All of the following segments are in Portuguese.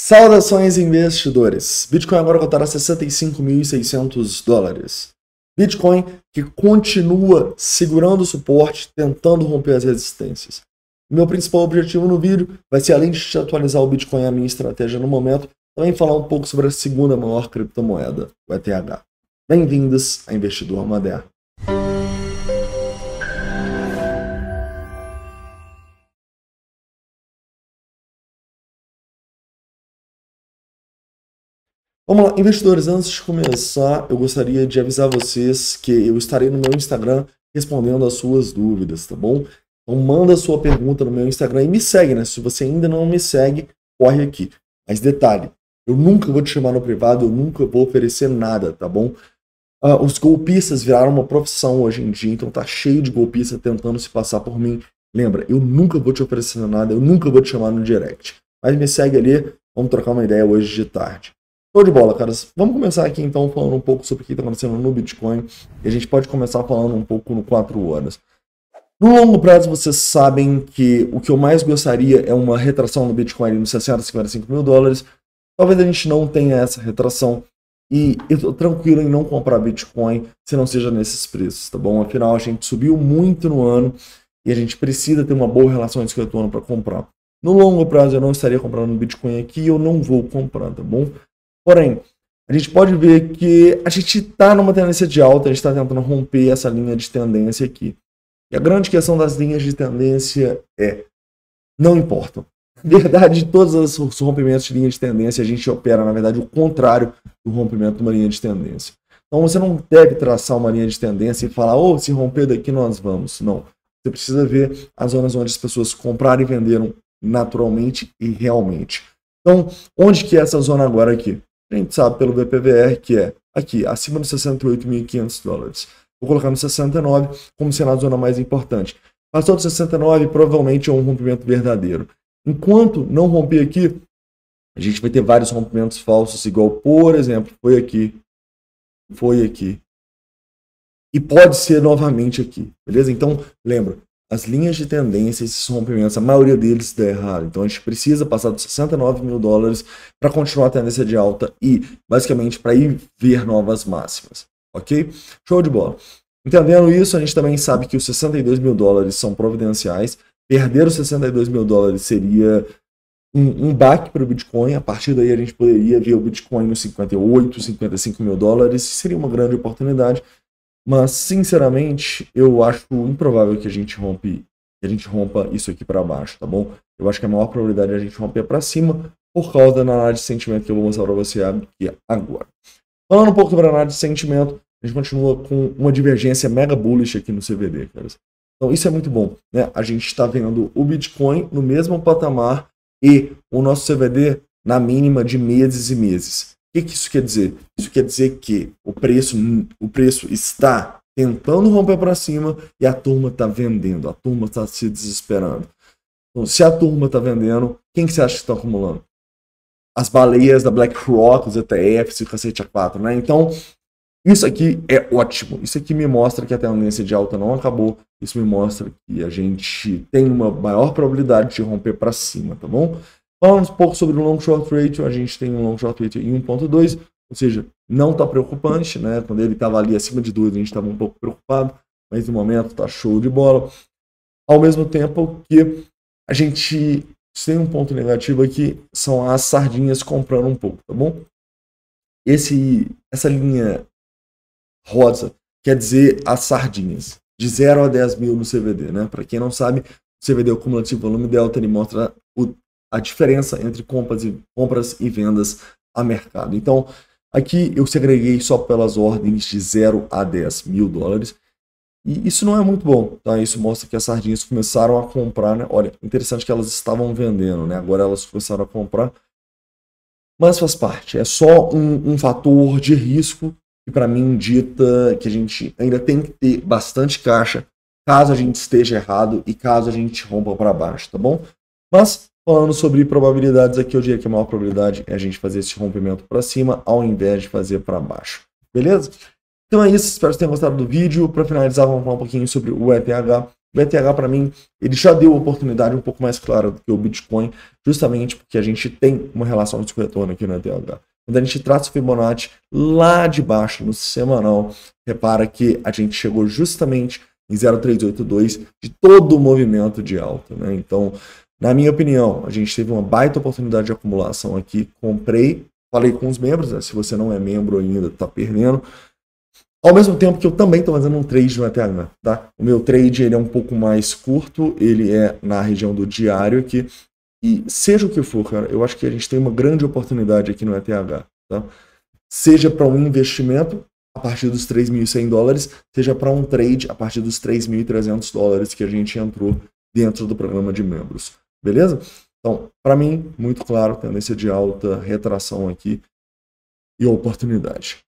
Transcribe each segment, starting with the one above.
Saudações investidores! Bitcoin agora cotará 65.600 dólares. Bitcoin que continua segurando o suporte, tentando romper as resistências. Meu principal objetivo no vídeo vai ser, além de te atualizar o Bitcoin e a minha estratégia no momento, também falar um pouco sobre a segunda maior criptomoeda, o ETH. Bem-vindos a Investidor Moderno. Vamos lá, investidores, antes de começar, eu gostaria de avisar vocês que eu estarei no meu Instagram respondendo as suas dúvidas, tá bom? Então manda a sua pergunta no meu Instagram e me segue, né? Se você ainda não me segue, corre aqui. Mas detalhe, eu nunca vou te chamar no privado, eu nunca vou oferecer nada, tá bom? Uh, os golpistas viraram uma profissão hoje em dia, então tá cheio de golpistas tentando se passar por mim. Lembra, eu nunca vou te oferecer nada, eu nunca vou te chamar no direct. Mas me segue ali, vamos trocar uma ideia hoje de tarde. Show de bola, caras. Vamos começar aqui então falando um pouco sobre o que está acontecendo no Bitcoin. E a gente pode começar falando um pouco no 4 horas. No longo prazo, vocês sabem que o que eu mais gostaria é uma retração no Bitcoin nos 60, 55 mil dólares. Talvez a gente não tenha essa retração. E eu tô tranquilo em não comprar Bitcoin se não seja nesses preços, tá bom? Afinal, a gente subiu muito no ano e a gente precisa ter uma boa relação de 50 para comprar. No longo prazo, eu não estaria comprando Bitcoin aqui eu não vou comprar, tá bom? Porém, a gente pode ver que a gente está numa tendência de alta, a gente está tentando romper essa linha de tendência aqui. E a grande questão das linhas de tendência é: não importam. Verdade, todos os rompimentos de linha de tendência, a gente opera, na verdade, o contrário do rompimento de uma linha de tendência. Então você não deve traçar uma linha de tendência e falar, ou oh, se romper daqui nós vamos. Não. Você precisa ver as zonas onde as pessoas compraram e venderam naturalmente e realmente. Então, onde que é essa zona agora aqui? A gente sabe pelo BPVR que é aqui, acima dos 68.500 dólares. Vou colocar no 69 como sendo a zona mais importante. Passou de 69, provavelmente é um rompimento verdadeiro. Enquanto não romper aqui, a gente vai ter vários rompimentos falsos, igual, por exemplo, foi aqui, foi aqui. E pode ser novamente aqui, beleza? Então, lembra, as linhas de tendência, esses rompimentos, a maioria deles dá errado. Então a gente precisa passar dos 69 mil dólares para continuar a tendência de alta e, basicamente, para ir ver novas máximas. Ok? Show de bola. Entendendo isso, a gente também sabe que os 62 mil dólares são providenciais. Perder os 62 mil dólares seria um, um baque para o Bitcoin. A partir daí, a gente poderia ver o Bitcoin nos 58, 55 mil dólares. Seria uma grande oportunidade. Mas, sinceramente, eu acho improvável que a gente rompe, que a gente rompa isso aqui para baixo, tá bom? Eu acho que a maior probabilidade é a gente romper é para cima por causa da análise de sentimento que eu vou mostrar para você aqui agora. Falando um pouco sobre a análise de sentimento, a gente continua com uma divergência mega bullish aqui no CVD, cara. Então isso é muito bom, né? A gente está vendo o Bitcoin no mesmo patamar e o nosso CVD na mínima de meses e meses. O que, que isso quer dizer? Isso quer dizer que o preço, o preço está tentando romper para cima e a turma está vendendo, a turma está se desesperando. Então, se a turma está vendendo, quem que você acha que está acumulando? As baleias da BlackRock, os ETFs e o cacete A4, né? Então, isso aqui é ótimo. Isso aqui me mostra que a tendência de alta não acabou. Isso me mostra que a gente tem uma maior probabilidade de romper para cima, tá bom? falamos um pouco sobre o long short ratio, a gente tem um long short ratio em 1.2, ou seja, não está preocupante, né? Quando ele estava ali acima de 2, a gente estava um pouco preocupado, mas no momento está show de bola. Ao mesmo tempo que a gente tem um ponto negativo aqui, são as sardinhas comprando um pouco, tá bom? Esse, essa linha rosa quer dizer as sardinhas, de 0 a 10 mil no CVD, né? Para quem não sabe, CVD é o cumulativo volume delta, ele mostra o a diferença entre compras e, compras e vendas a mercado. Então, aqui eu segreguei só pelas ordens de 0 a 10 mil dólares. E isso não é muito bom, tá? Isso mostra que as sardinhas começaram a comprar, né? Olha, interessante que elas estavam vendendo, né? Agora elas começaram a comprar. Mas faz parte, é só um, um fator de risco que para mim dita que a gente ainda tem que ter bastante caixa caso a gente esteja errado e caso a gente rompa para baixo, tá bom? Mas Falando sobre probabilidades aqui, eu diria que a maior probabilidade é a gente fazer esse rompimento para cima ao invés de fazer para baixo. Beleza? Então é isso, espero que tenham gostado do vídeo. Para finalizar, vamos falar um pouquinho sobre o ETH. O ETH, para mim, ele já deu oportunidade um pouco mais clara do que o Bitcoin, justamente porque a gente tem uma relação de retorno aqui no ETH. Quando a gente trata o Fibonacci lá de baixo, no semanal, repara que a gente chegou justamente em 0,382 de todo o movimento de alta. Né? Então, na minha opinião, a gente teve uma baita oportunidade de acumulação aqui. Comprei, falei com os membros, né? se você não é membro ainda, está perdendo. Ao mesmo tempo que eu também estou fazendo um trade no ETH, né? tá? O meu trade ele é um pouco mais curto, ele é na região do diário aqui. E seja o que for, cara, eu acho que a gente tem uma grande oportunidade aqui no ETH, tá? Seja para um investimento a partir dos 3.100 dólares, seja para um trade a partir dos 3.300 dólares que a gente entrou dentro do programa de membros. Beleza? Então, para mim, muito claro, tendência de alta, retração aqui e oportunidade.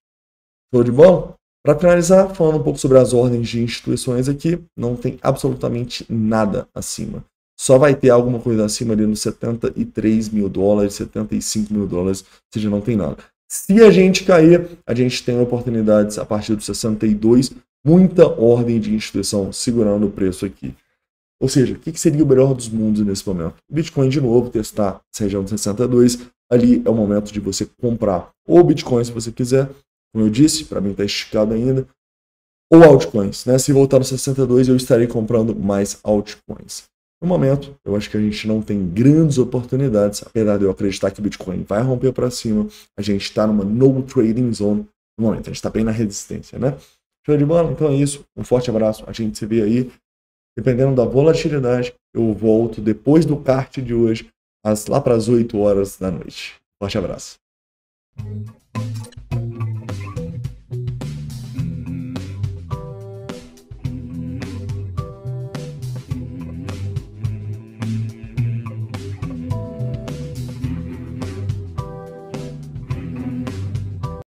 tudo de bom Para finalizar, falando um pouco sobre as ordens de instituições aqui, não tem absolutamente nada acima. Só vai ter alguma coisa acima ali nos 73 mil dólares, 75 mil dólares, ou seja, não tem nada. Se a gente cair, a gente tem oportunidades a partir dos 62, muita ordem de instituição segurando o preço aqui. Ou seja, o que seria o melhor dos mundos nesse momento? Bitcoin de novo testar essa região de 62, ali é o momento de você comprar ou Bitcoin se você quiser, como eu disse, para mim está esticado ainda, ou altcoins, né? Se voltar no 62, eu estarei comprando mais altcoins. No momento, eu acho que a gente não tem grandes oportunidades, apesar de eu acreditar que o Bitcoin vai romper para cima, a gente está numa no trading zone no momento, a gente está bem na resistência, né? Show de bola? Então é isso, um forte abraço, a gente se vê aí dependendo da volatilidade, eu volto depois do kart de hoje, às, lá para as 8 horas da noite. Forte abraço.